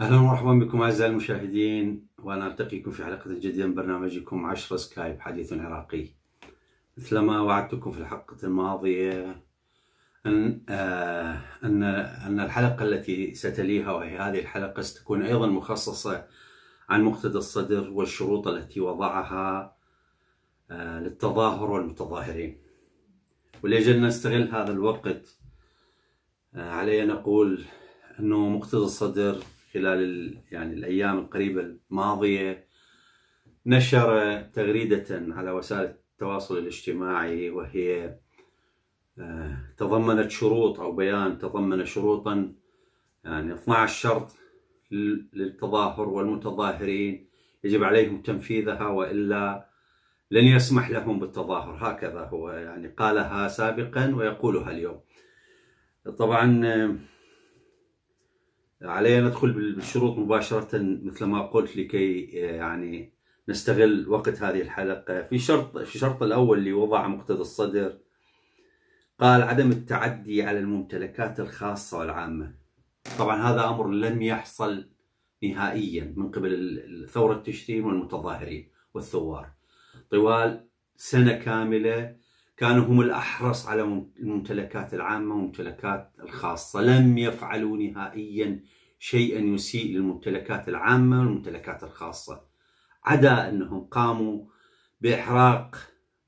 اهلا ومرحبا بكم اعزائي المشاهدين وانا التقيكم في حلقه جديده من برنامجكم 10 سكايب حديث عراقي مثلما وعدتكم في الحلقه الماضيه ان آه، ان ان الحلقه التي ستليها وهي هذه الحلقه ستكون ايضا مخصصه عن مقتدى الصدر والشروط التي وضعها آه، للتظاهر والمتظاهرين ولاجل نستغل هذا الوقت آه، علي ان اقول انه مقتدى الصدر خلال يعني الايام القريبه الماضيه نشر تغريده على وسائل التواصل الاجتماعي وهي آه، تضمنت شروط او بيان تضمن شروطا يعني 12 شرط للتظاهر والمتظاهرين يجب عليهم تنفيذها والا لن يسمح لهم بالتظاهر هكذا هو يعني قالها سابقا ويقولها اليوم طبعا آه، علينا ندخل بالشروط مباشرة مثل ما قلت لكي آه، يعني نستغل وقت هذه الحلقة في شرط في الشرط الأول اللي وضع مقتدى الصدر قال عدم التعدي على الممتلكات الخاصة والعامة طبعا هذا أمر لم يحصل نهائيا من قبل ثورة تشرين والمتظاهرين والثوار طوال سنة كاملة كانوا هم الأحرص على الممتلكات العامة والممتلكات الخاصة لم يفعلوا نهائيا شيئا يسيء للممتلكات العامة والممتلكات الخاصة عدا أنهم قاموا بإحراق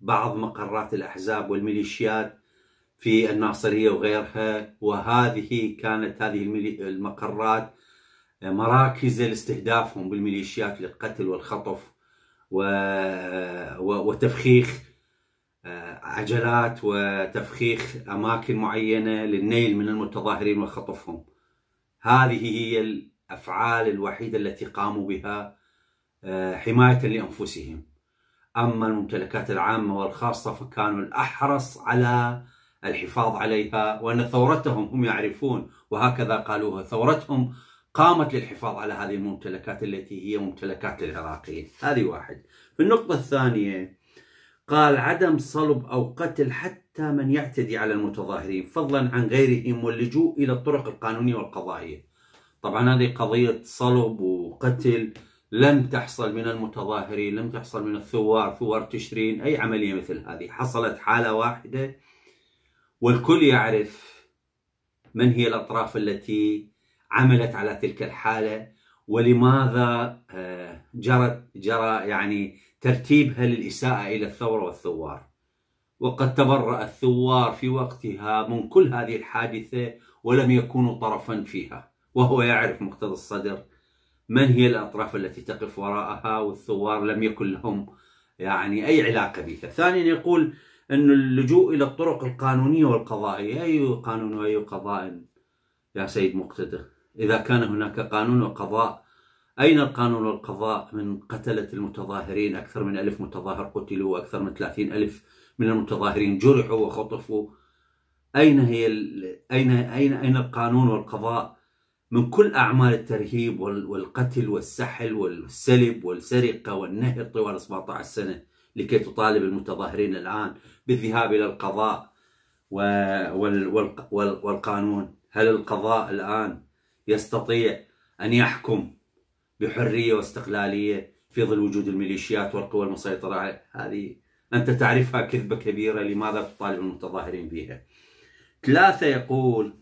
بعض مقرات الأحزاب والميليشيات في الناصرية وغيرها وهذه كانت هذه المقرات مراكز لاستهدافهم بالميليشيات للقتل والخطف وتفخيخ آه، عجلات وتفخيخ أماكن معينة للنيل من المتظاهرين وخطفهم هذه هي الأفعال الوحيدة التي قاموا بها آه، حماية لأنفسهم أما الممتلكات العامة والخاصة فكانوا الأحرص على الحفاظ عليها وأن ثورتهم هم يعرفون وهكذا قالوها ثورتهم قامت للحفاظ على هذه الممتلكات التي هي ممتلكات للعراقيين هذه واحد في النقطة الثانية قال عدم صلب أو قتل حتى من يعتدي على المتظاهرين فضلا عن غيرهم واللجوء إلى الطرق القانونية والقضائية طبعا هذه قضية صلب وقتل لم تحصل من المتظاهرين لم تحصل من الثوار ثوار تشرين أي عملية مثل هذه حصلت حالة واحدة والكل يعرف من هي الأطراف التي عملت على تلك الحالة ولماذا آه، جرت جرى يعني ترتيبها للإساءة إلى الثورة والثوار وقد تبرأ الثوار في وقتها من كل هذه الحادثة ولم يكونوا طرفا فيها وهو يعرف مقتضى الصدر من هي الأطراف التي تقف وراءها والثوار لم يكن لهم يعني أي علاقة بها ثانيا يقول أن اللجوء إلى الطرق القانونية والقضائية أي قانون وأي قضاء يا سيد مقتدى إذا كان هناك قانون وقضاء أين القانون والقضاء من قتلة المتظاهرين أكثر من ألف متظاهر قتلوا وأكثر من ثلاثين ألف من المتظاهرين جرحوا وخطفوا أين هي أين أين أين القانون والقضاء من كل أعمال الترهيب والقتل والسحل والسلب والسرقة والنهب طوال 17 سنة لكي تطالب المتظاهرين الآن بالذهاب إلى القضاء والقانون هل القضاء الآن يستطيع أن يحكم بحريه واستقلاليه في ظل وجود الميليشيات والقوى المسيطره هذه انت تعرفها كذبه كبيره لماذا تطالب المتظاهرين بها؟ ثلاثه يقول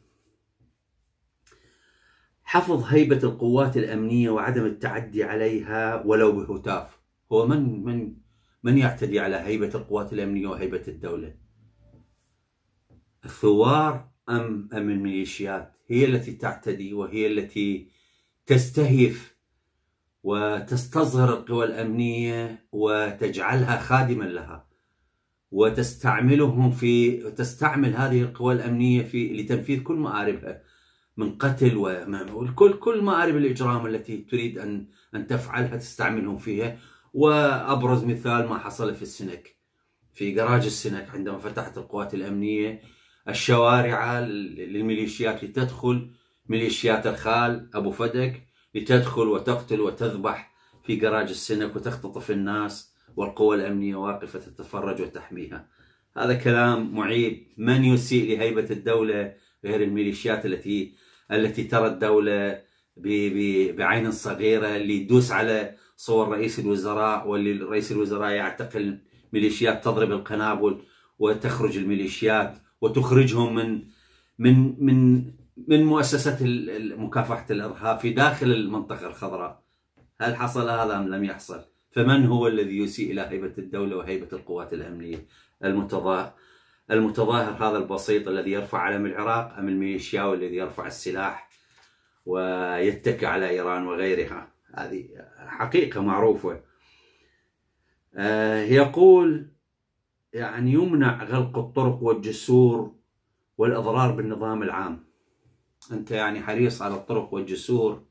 حفظ هيبه القوات الامنيه وعدم التعدي عليها ولو بهتاف هو من من من يعتدي على هيبه القوات الامنيه وهيبه الدوله؟ الثوار ام ام الميليشيات؟ هي التي تعتدي وهي التي تستهيف وتستصغر القوى الامنيه وتجعلها خادما لها وتستعملهم في وتستعمل هذه القوى الامنيه في لتنفيذ كل مآربها من قتل وكل كل مآرب الاجرام التي تريد ان ان تفعلها تستعملهم فيها وابرز مثال ما حصل في السنك في جراج السنك عندما فتحت القوات الامنيه الشوارع للميليشيات لتدخل ميليشيات الخال ابو فدك لتدخل وتقتل وتذبح في جراج السنك وتختطف الناس والقوى الأمنية واقفة تتفرج وتحميها هذا كلام معيب من يسيء لهيبة الدولة غير الميليشيات التي التي ترى الدولة بعين صغيرة اللي يدوس على صور رئيس الوزراء واللي رئيس الوزراء يعتقل ميليشيات تضرب القنابل وتخرج الميليشيات وتخرجهم من من من من مؤسسة مكافحة الإرهاب في داخل المنطقة الخضراء هل حصل هذا أم لم يحصل فمن هو الذي يسيء إلى هيبة الدولة وهيبة القوات الأمنية المتظاهر المتظاهر هذا البسيط الذي يرفع علم العراق أم الميليشياوي الذي يرفع السلاح ويتكى على إيران وغيرها هذه حقيقة معروفة آه، يقول يعني يمنع غلق الطرق والجسور والإضرار بالنظام العام أنت يعني حريص على الطرق والجسور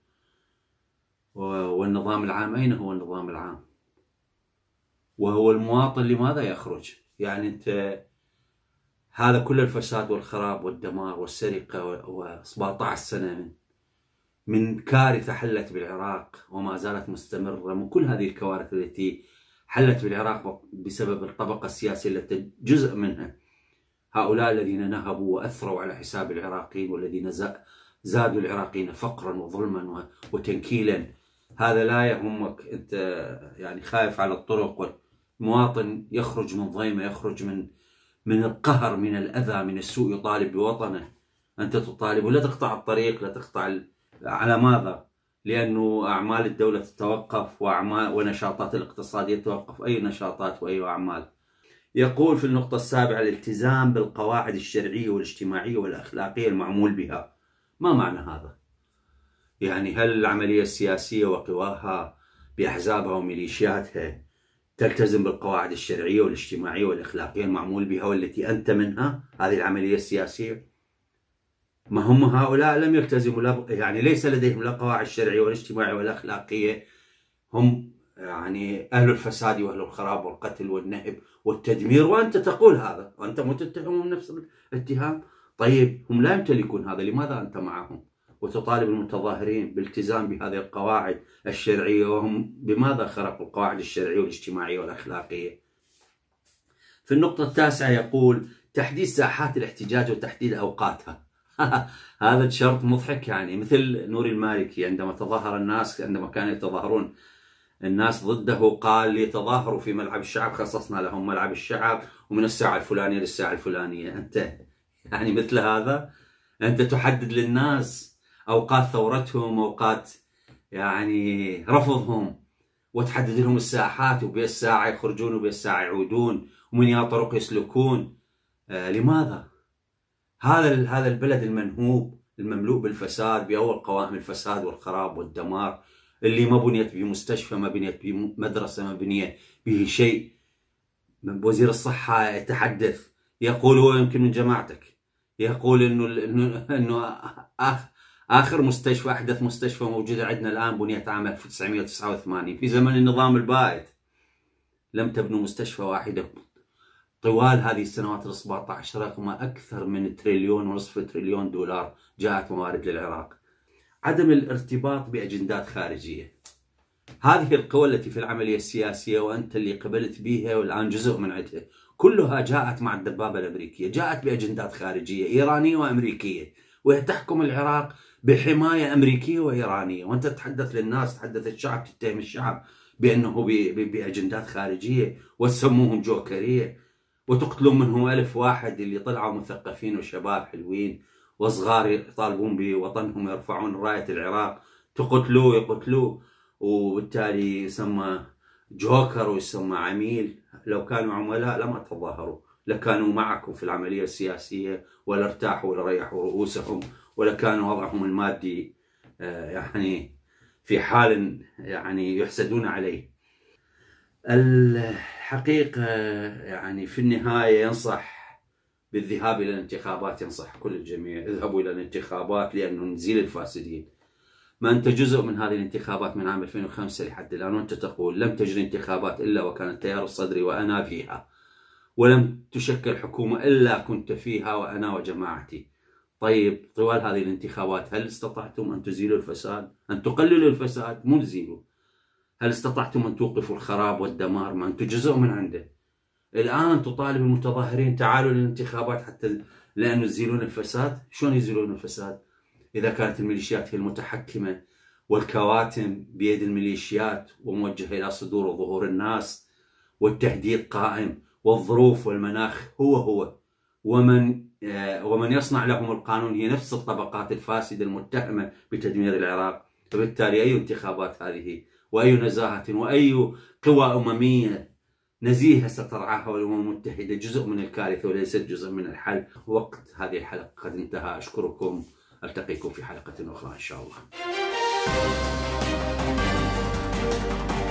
والنظام العام أين هو النظام العام وهو المواطن لماذا يخرج يعني أنت هذا كل الفساد والخراب والدمار والسرقة و17 سنة من من كارثة حلت بالعراق وما زالت مستمرة من كل هذه الكوارث التي حلت بالعراق بسبب الطبقة السياسية التي جزء منها هؤلاء الذين نهبوا وأثروا على حساب العراقيين والذين زادوا العراقيين فقرا وظلما وتنكيلا هذا لا يهمك أنت يعني خايف على الطرق والمواطن يخرج من ضيمة يخرج من من القهر من الأذى من السوء يطالب بوطنه أنت تطالب ولا تقطع الطريق لا تقطع على ماذا لأنه أعمال الدولة تتوقف وأعمال ونشاطات الاقتصادية تتوقف أي نشاطات وأي أعمال يقول في النقطة السابعة الالتزام بالقواعد الشرعية والاجتماعية والأخلاقية المعمول بها ما معنى هذا؟ يعني هل العملية السياسية وقواها بأحزابها وميليشياتها تلتزم بالقواعد الشرعية والاجتماعية والأخلاقية المعمول بها والتي أنت منها هذه العملية السياسية ما هم هؤلاء لم يلتزموا يعني ليس لديهم لا قواعد شرعية والاجتماعية والأخلاقية هم يعني أهل الفساد وأهل الخراب والقتل والنهب والتدمير وأنت تقول هذا وأنت متتهم نفس الاتهام طيب هم لا يمتلكون هذا لماذا أنت معهم وتطالب المتظاهرين بالتزام بهذه القواعد الشرعية وهم بماذا خرقوا القواعد الشرعية والاجتماعية والأخلاقية في النقطة التاسعة يقول تحديد ساحات الاحتجاج وتحديد أوقاتها هذا شرط مضحك يعني مثل نور المالكي عندما تظاهر الناس عندما كانوا يتظاهرون الناس ضده قال لي تظاهروا في ملعب الشعب خصصنا لهم ملعب الشعب ومن الساعة الفلانية للساعة الفلانية أنت يعني مثل هذا أنت تحدد للناس أوقات ثورتهم أوقات يعني رفضهم وتحدد لهم الساحات وبي الساعة يخرجون وبي الساعة يعودون ومن يا طرق يسلكون آه لماذا؟ هذا هذا البلد المنهوب المملوء بالفساد بأول قوائم الفساد والخراب والدمار اللي ما بنيت به مستشفى ما بنيت به مدرسة ما بنيت به شيء من وزير الصحة يتحدث يقول هو يمكن من جماعتك يقول انه انه, إنه اخر مستشفى احدث مستشفى موجوده عندنا الان بنيت عام 1989 في زمن النظام البائد لم تبنوا مستشفى واحده طوال هذه السنوات ال 17 رقم اكثر من تريليون ونصف تريليون دولار جاءت موارد للعراق عدم الارتباط باجندات خارجيه. هذه القوى التي في العمليه السياسيه وانت اللي قبلت بها والان جزء من عدها، كلها جاءت مع الدبابه الامريكيه، جاءت باجندات خارجيه ايرانيه وامريكيه، وهي تحكم العراق بحمايه امريكيه وايرانيه، وانت تتحدث للناس، تتحدث الشعب، تتهم الشعب بانه باجندات خارجيه وتسموهم جوكريه وتقتلون منهم ألف واحد اللي طلعوا مثقفين وشباب حلوين وصغار يطالبون بوطنهم يرفعون راية العراق تقتلوه يقتلوه وبالتالي يسمى جوكر ويسمى عميل لو كانوا عملاء لما تظاهروا لكانوا معكم في العملية السياسية ولا ارتاحوا ولا ريحوا رؤوسهم ولا وضعهم المادي آه، يعني في حال يعني يحسدون عليه الحقيقة آه، يعني في النهاية ينصح بالذهاب الى الانتخابات ينصح كل الجميع اذهبوا الى الانتخابات لانه نزيل الفاسدين. ما انت جزء من هذه الانتخابات من عام 2005 لحد الان وانت تقول لم تجري انتخابات الا وكان التيار الصدري وانا فيها. ولم تشكل حكومه الا كنت فيها وانا وجماعتي. طيب طوال هذه الانتخابات هل استطعتم ان تزيلوا الفساد؟ ان تقللوا الفساد مو تزيلوا. هل استطعتم ان توقفوا الخراب والدمار؟ ما انتم جزء من عنده. الان تطالب المتظاهرين تعالوا للانتخابات حتى لانه يزيلون الفساد، شلون يزيلون الفساد؟ اذا كانت الميليشيات هي المتحكمه والكواتم بيد الميليشيات وموجهه الى صدور وظهور الناس والتهديد قائم والظروف والمناخ هو هو ومن آه، ومن يصنع لهم القانون هي نفس الطبقات الفاسده المتهمه بتدمير العراق فبالتالي اي انتخابات هذه واي نزاهه واي قوى امميه نزيهه سترعاها الامم المتحده جزء من الكارثه وليست جزء من الحل وقت هذه الحلقه قد انتهى اشكركم التقيكم في حلقه اخرى ان شاء الله